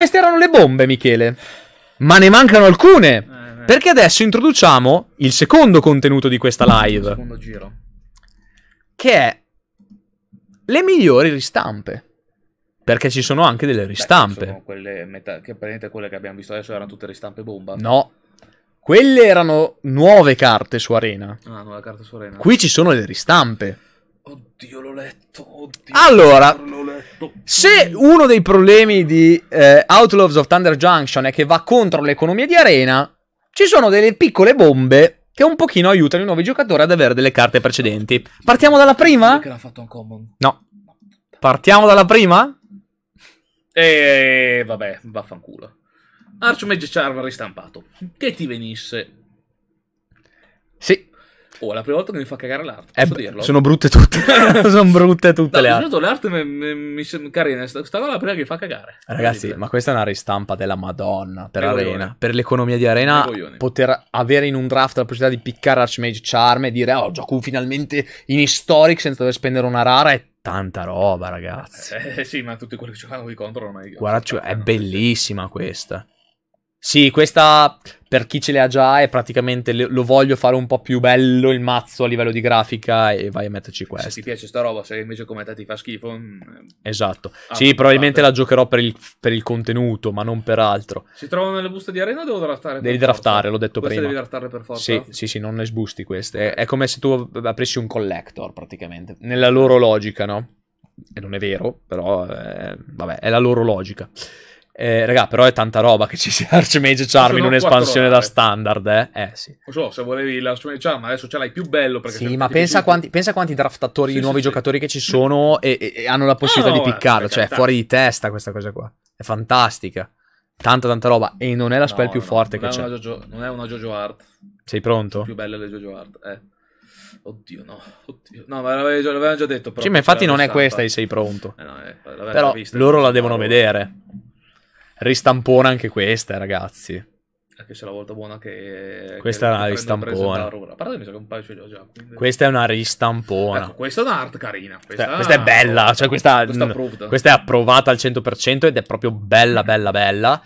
Queste erano le bombe, Michele. Ma ne mancano alcune. Eh, Perché adesso introduciamo il secondo contenuto di questa live. Il secondo giro. Che è le migliori ristampe. Perché ci sono anche delle ristampe. Beh, quelle meta- che praticamente quelle che abbiamo visto adesso erano tutte ristampe bomba. No. Quelle erano nuove carte su Arena. Ah, nuove carte su Arena. Qui ci sono le ristampe. Oddio, l'ho letto. Oddio, allora, letto. se uno dei problemi di eh, Outlaws of Thunder Junction è che va contro l'economia di arena, ci sono delle piccole bombe che un pochino aiutano i nuovi giocatori ad avere delle carte precedenti. Partiamo dalla prima? Che l'ha fatto un common. No. Partiamo dalla prima? E vabbè, vaffanculo. Archmage Charm ristampato. Che ti venisse. Sì, Oh, la prima volta che mi fa cagare l'arte, eh, posso eh, dirlo? Sono brutte tutte. sono brutte tutte no, le arti. l'arte mi, mi, mi carina. Sta, cosa è la prima che mi fa cagare. Ragazzi, ma questa è una ristampa della Madonna per e Arena. Voglione. Per l'economia di Arena, poter avere in un draft la possibilità di piccare Archmage Charm e dire, oh, gioco finalmente in Historic senza dover spendere una rara è tanta roba, ragazzi. Eh, sì, ma tutti quelli che giocavano qui contro ormai. Guarda, cioè, è bellissima questa. Sì, questa per chi ce le ha già è praticamente le, lo voglio fare un po' più bello il mazzo a livello di grafica e vai a metterci questo. Se ti piace sta roba, se invece come te ti fa schifo. Mm, esatto. Ah, sì, probabilmente la giocherò per il, per il, contenuto, ma non per altro. Si trovano nelle buste di arena o devo draftare? Devi draftare, l'ho detto queste prima. Devi draftare per forza. Sì, sì, sì, non le sbusti queste. È, è come se tu aprissi un collector praticamente, nella loro logica, no? E non è vero, però eh, vabbè, è la loro logica. Eh, raga, però è tanta roba che ci sia Archmage Charm in un'espansione da standard, eh? Eh sì. Non so, se volevi l'Archmage Charm, adesso ce l'hai più bello perché... Sì, ma pensa, quanti, pensa quanti draftatori, sì, nuovi sì, giocatori sì. che ci sono e, e, hanno la possibilità no, di piccarlo, cioè è fuori di testa questa cosa qua. È fantastica. Tanta tanta roba e non è la spell no, più no, forte che c'è. Jojo, non è una JoJo Art. Sei pronto? Sono più belle le JoJo Art, eh. Oddio, no. Oddio. No, ma l'avevano già detto. Però sì, ma infatti non è questa e sei pronto. Eh no, eh, però vista, loro la devono vedere ristampona anche questa, ragazzi. Anche se la volta buona che... Questa che è una ristampona. A mi sa che un paio ce li già. Quindi... Questa è una ristampona. Ecco, questa è un'art carina. Questa, cioè, questa è bella, cioè questa, questa, questa, è approvata al 100% ed è proprio bella, bella, bella.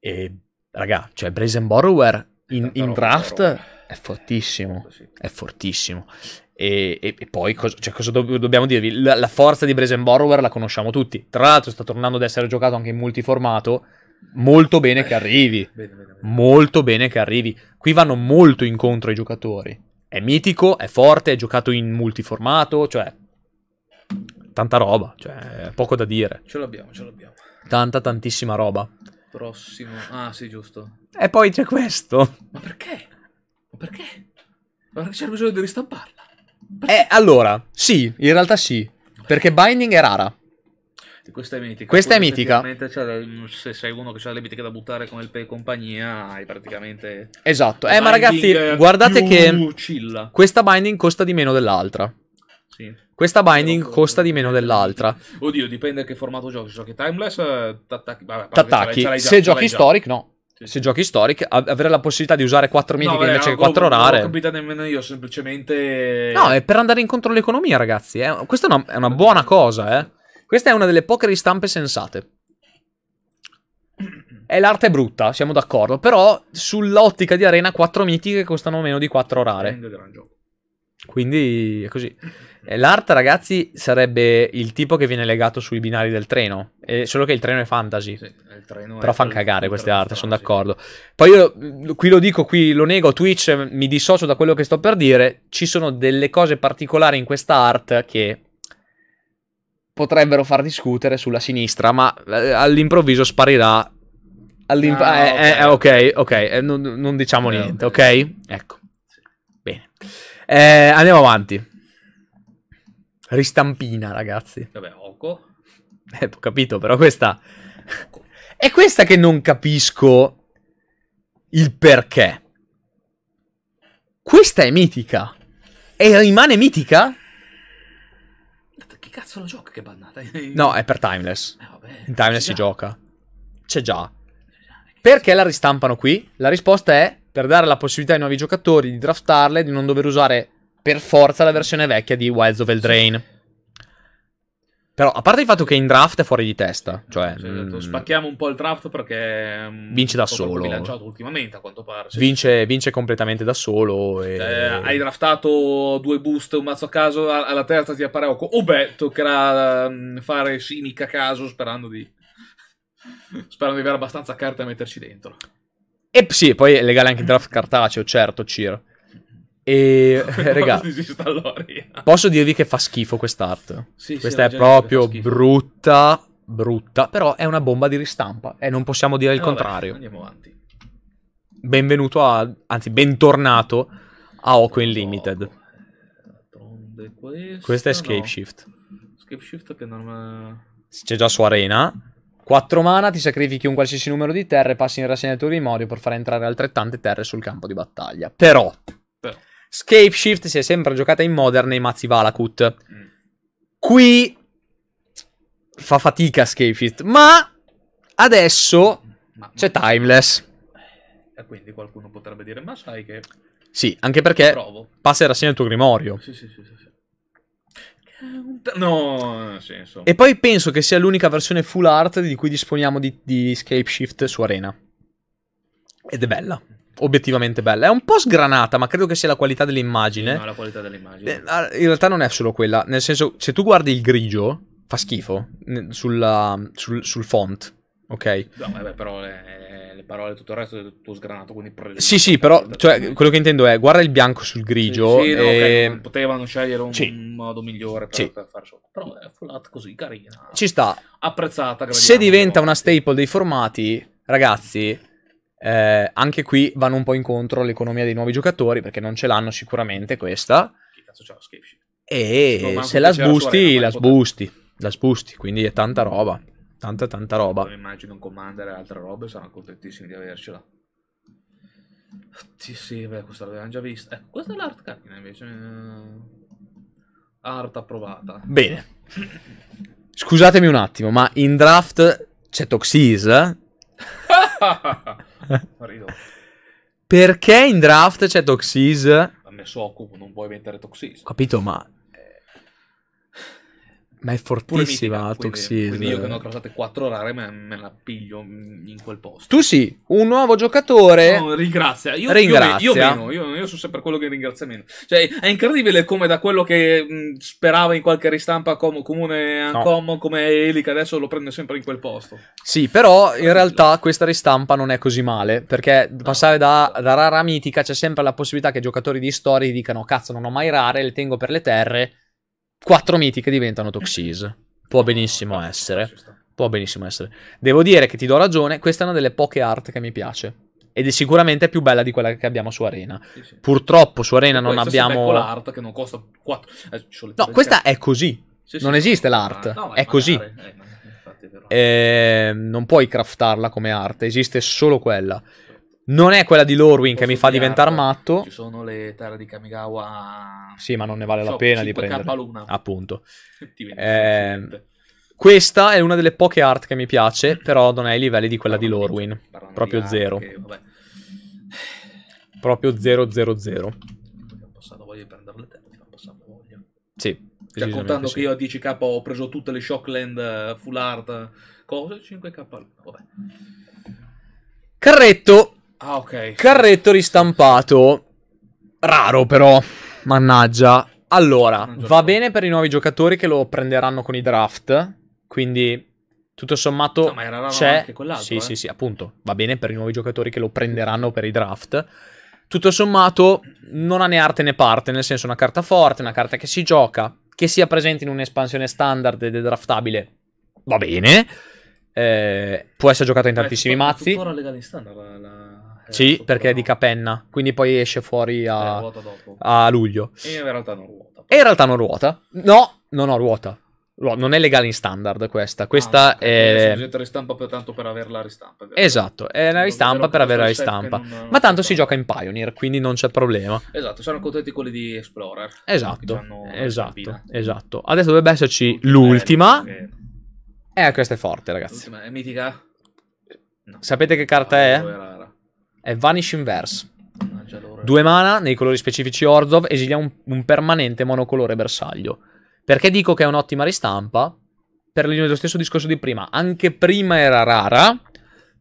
E, raga, cioè Brazen Borrower in, in draft è fortissimo. È fortissimo. E, e, e poi cosa, cioè, cosa do, dobbiamo dirvi? La, la, forza di Brazen Borrower la conosciamo tutti. Tra l'altro, sta tornando ad essere giocato anche in multiformato. Molto bene che arrivi. Bene, bene, bene. Molto bene che arrivi. Qui vanno molto incontro ai giocatori. È mitico, è forte, è giocato in multiformato, cioè tanta roba, cioè poco da dire. Ce l'abbiamo, ce l'abbiamo. Tanta tantissima roba. Prossimo. Ah, sì, giusto. E poi c'è questo. Ma perché? Ma perché? Ma perché c'era bisogno di ristamparlo? Eh, allora, sì, in realtà sì. Perché Binding è rara. Questa è mitica. Questa è mitica. Cioè, se sei uno che ha le mitiche da buttare con il P e compagnia, hai praticamente. Esatto. Eh, ma ragazzi, guardate che. Chilla. Questa binding costa di meno dell'altra. Sì. Questa binding Però, costa di meno dell'altra. Oddio, dipende che formato giochi. Se giochi timeless, eh, t'attacchi. Vabbè, T'attacchi. Se giochi storic, no se giochi Historic, avere la possibilità di usare 4 mitiche no, invece che 4 ho, rare. Non ho capito nemmeno io, semplicemente... No, è per andare incontro all'economia, ragazzi. Eh. Questa è una, è una, buona cosa, eh. Questa è una delle poche ristampe sensate. E l'arte è brutta, siamo d'accordo, però sull'ottica di arena 4 mitiche costano meno di 4 rare. È un gran gioco. Quindi è così. Eh, l'art, ragazzi, sarebbe il tipo che viene legato sui binari del treno. E eh, solo che il treno è fantasy. Sì, eh, treno Però fanno cagare queste art, sono d'accordo. Poi io mm, qui lo dico, qui lo nego, Twitch mi dissocio da quello che sto per dire. Ci sono delle cose particolari in questa art che potrebbero far discutere sulla sinistra, ma all'improvviso sparirà. Ah, All'imp- ah, okay. Eh, ok, ok, eh, non, non diciamo niente, ok? Ecco. Eh, andiamo avanti. Ristampina, ragazzi. Vabbè, Oco. Eh, ho capito, però questa... È questa che non capisco il perché. Questa è mitica. E rimane mitica? Che cazzo lo gioca che bannata? no, è per Timeless. Eh, vabbè, In Timeless si gioca. C'è già. Perché la ristampano qui? La risposta è per dare la possibilità ai nuovi giocatori di draftarle e di non dover usare per forza la versione vecchia di Wilds of Eldraine. Però, a parte il fatto che in draft è fuori di testa, cioè... Sì, esatto. mh... Mm, spacchiamo un po' il draft perché... Mm, vince da solo. bilanciato ultimamente, a quanto pare. Sì. Vince, vince, completamente da solo e... eh, hai draftato due boost, un mazzo a caso, alla terza ti appare Oco. Oh beh, toccherà mm, fare Simic caso sperando di... sperando di avere abbastanza carte da metterci dentro. E sì, poi è legale anche il draft cartaceo, certo, Ciro. E eh, raga, posso dirvi che fa schifo quest'art. Sì, Questa sì, è proprio brutta, brutta, però è una bomba di ristampa e eh, non possiamo dire il eh, contrario. Vabbè, andiamo avanti. Benvenuto a anzi bentornato a Oco Unlimited. Eh, questa, Questa è Scapeshift. No. Scapeshift che non è... C'è già su Arena. 4 mana, ti sacrifichi un qualsiasi numero di terre, passi in rassegna il tuo grimorio per far entrare altrettante terre sul campo di battaglia. Però, Però. Scape Shift si è sempre giocata in Modern nei mazzi Valakut. Mm. Qui fa fatica Scape Shift, ma adesso ma, c'è Timeless. E quindi qualcuno potrebbe dire, ma sai che... Sì, anche perché passa in rassegna il tuo grimorio. sì, sì, sì. sì. No, sì, E poi penso che sia l'unica versione full art di cui disponiamo di, di Scape Shift su Arena. Ed è bella obiettivamente bella. È un po' sgranata, ma credo che sia la qualità dell'immagine. No, la qualità dell'immagine. Eh, ah, in realtà non è solo quella. Nel senso, se tu guardi il grigio, fa schifo sulla, sul, sul font ok? No, vabbè, però le, le parole e tutto il resto è tutto sgranato, quindi... Sì, sì, però, cioè, quello che intendo è, guarda il bianco sul grigio sì, sì, e... okay, potevano scegliere un, sì. modo migliore per, per fare solo. Però è full follat così, carina. Ci sta. Apprezzata. Se diventa una staple dei formati, ragazzi... Eh, anche qui vanno un po' incontro all'economia dei nuovi giocatori perché non ce l'hanno sicuramente questa. Che cazzo c'è lo scape E se la sbusti, la, la sbusti, la sbusti, quindi è tanta roba. Tanta tanta roba. Poi immagino un commander e altre robe, saranno contentissimi di avercela. Sì, sì, beh, questa l'avevamo già vista. Ecco, questa è l'art carina invece. Eh, art approvata. Bene. Scusatemi un attimo, ma in draft c'è Toxis? Perché in draft c'è Toxis? A me so occupo, non puoi mettere Toxis. Capito, ma ma è fortissima la Toxis. io che ne ho crossate 4 rare me, me, la piglio in quel posto. Tu sì, un nuovo giocatore. No, ringrazia. Io, ringrazia. Io, io meno, io, io sono sempre quello che ringrazia meno. Cioè, è incredibile come da quello che mh, sperava in qualche ristampa com- comune Ancom no. come Elica adesso lo prende sempre in quel posto. Sì, però in realtà questa ristampa non è così male, perché no. passare da, da rara a mitica c'è sempre la possibilità che giocatori di storie dicano cazzo non ho mai rare, le tengo per le terre 4 mitiche diventano Toxis. Può benissimo essere. Può benissimo essere. Devo dire che ti do ragione, questa è una delle poche art che mi piace. Ed è sicuramente più bella di quella che abbiamo su Arena. Sì, sì. Purtroppo su Arena non abbiamo... è l'art che non costa 4... Eh, no, questa è così. Sì, non esiste l'art. Ah, no, è, è così. Eh, ehm, non puoi craftarla come arte, esiste solo quella. Non è quella di Lorwin che mi fa diventare matto. Ci sono le terre di Kamigawa. Sì, ma non ne vale so, la pena di prendere. Luna. Appunto. Eh, questa è una delle poche art che mi piace, però non è ai livelli di quella Barone di Lorwin. Barone Proprio di zero. Che, Proprio 000. Non passavo voglia di prendere le terre, non passavo voglia. Sì. Cioè, contando sì. che io a 10k ho preso tutte le Shockland eh, full art, cose 5k. Vabbè. Carretto Ah, ok. Carretto ristampato. Raro però. Mannaggia. Allora, va bene per i nuovi giocatori che lo prenderanno con i draft. Quindi tutto sommato no, c'è sì eh. sì sì appunto va bene per i nuovi giocatori che lo prenderanno per i draft tutto sommato non ha né arte né parte nel senso una carta forte una carta che si gioca che sia presente in un'espansione standard ed è draftabile va bene eh, può essere giocata in tantissimi mazzi è ancora legale in standard la eh, sì, perché è di capenna, quindi poi esce fuori a, a luglio. E in realtà non ruota. E in realtà non ruota. No, non ho ruota. Non è legale in standard questa. Questa ah, ok. è. Quindi ristampa per, tanto per avere ristampa. È esatto, è una ristampa per averla ristampa. Non, non Ma tanto si gioca in Pioneer, quindi non c'è problema. Esatto, saranno contenti quelli di Explorer. Esatto. Esatto, esatto. Adesso dovrebbe esserci eh, l'ultima. Che... Eh, questa è forte, ragazzi. L'ultima è mitica? No. Sapete che carta ah, è? Era... È Vanish Inverse. Due mana nei colori specifici Orzov, esilia un, un permanente monocolore bersaglio. Perché dico che è un'ottima ristampa? Per lo stesso discorso di prima. Anche prima era rara,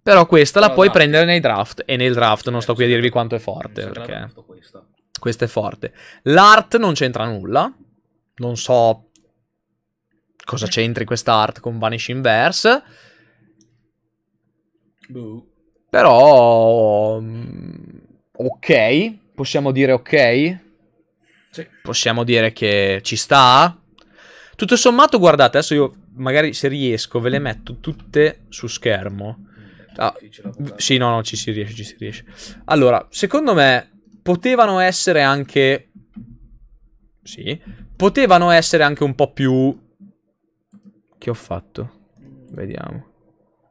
però questa però la puoi draft. prendere nei draft. E nel draft non eh, sto qui a dirvi quanto è forte. Perché questa è forte. L'art non c'entra nulla. Non so cosa c'entri questa art con Vanish Inverse. Boo. Però... Mm, ok, possiamo dire ok. Sì. Possiamo dire che ci sta. Tutto sommato, guardate, adesso io magari se riesco ve le metto tutte su schermo. Ah, sì, no, no, ci si riesce, ci si riesce. Allora, secondo me potevano essere anche... Sì. Potevano essere anche un po' più... Che ho fatto? Vediamo.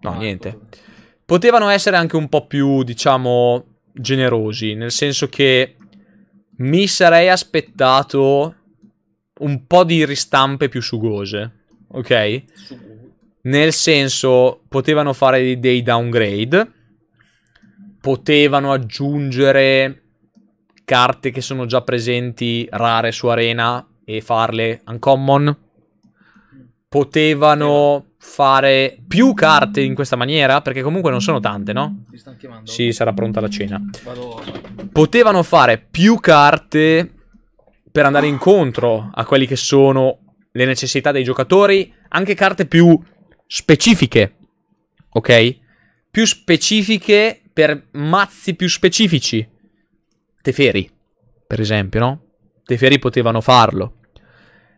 No, ah, niente. Ecco. Potevano essere anche un po' più, diciamo, generosi, nel senso che mi sarei aspettato un po' di ristampe più sugose, ok? Nel senso, potevano fare dei downgrade, potevano aggiungere carte che sono già presenti rare su arena e farle uncommon, potevano fare più carte in questa maniera, perché comunque non sono tante, no? Mi stanno chiamando. Sì, sarà pronta la cena. Vado. Potevano fare più carte per andare incontro a quelli che sono le necessità dei giocatori, anche carte più specifiche, ok? Più specifiche per mazzi più specifici. Teferi, per esempio, no? Teferi potevano farlo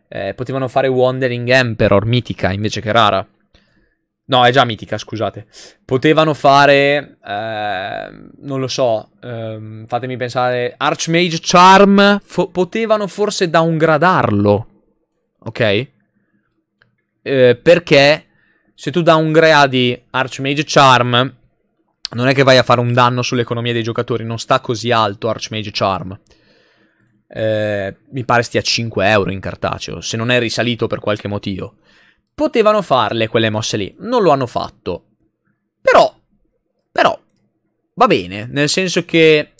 eh, potevano fare Wandering Emperor, mitica invece che rara. No, è già mitica, scusate. Potevano fare, eh, non lo so, ehm, fatemi pensare, Archmage Charm, fo- potevano forse downgradarlo, ok? Eh, perché se tu downgradi Archmage Charm, non è che vai a fare un danno sull'economia dei giocatori, non sta così alto Archmage Charm. Eh, mi pare stia a 5 euro in cartaceo, se non è risalito per qualche motivo. Potevano farle quelle mosse lì, non lo hanno fatto. Però, però, va bene, nel senso che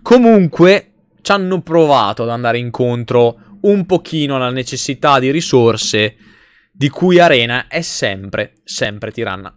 comunque ci hanno provato ad andare incontro un pochino alla necessità di risorse di cui Arena è sempre, sempre tiranna.